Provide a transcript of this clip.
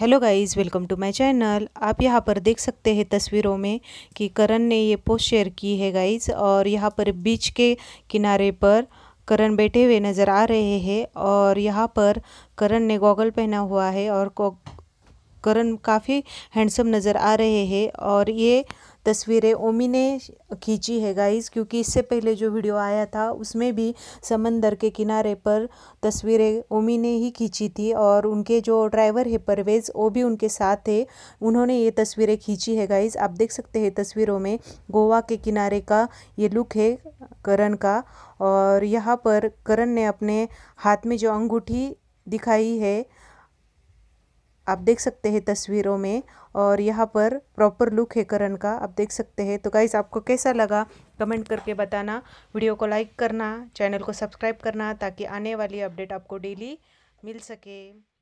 hello guys welcome to my channel आप यहाँ पर देख सकते हैं तस्वीरों में कि करण ने ये पोस्ट शेयर की है गाइस और यहाँ पर बीच के किनारे पर करण बैठे हुए नज़र आ रहे हैं और यहाँ पर करण ने गॉगल पहना हुआ है और करण काफ़ी हैंडसम नज़र आ रहे हैं और ये तस्वीरें ओमी ने खींची है गाइस क्योंकि इससे पहले जो वीडियो आया था उसमें भी समंदर के किनारे पर तस्वीरें ओमी ने ही खींची थी और उनके जो ड्राइवर है परवेज़ वो भी उनके साथ थे उन्होंने ये तस्वीरें खींची है गाइस आप देख सकते हैं तस्वीरों में गोवा के किनारे का ये लुक है करण का और यहाँ पर करण ने अपने हाथ में जो अंगूठी दिखाई है आप देख सकते हैं तस्वीरों में और यहाँ पर प्रॉपर लुक है करण का आप देख सकते हैं तो गाइज़ आपको कैसा लगा कमेंट करके बताना वीडियो को लाइक करना चैनल को सब्सक्राइब करना ताकि आने वाली अपडेट आपको डेली मिल सके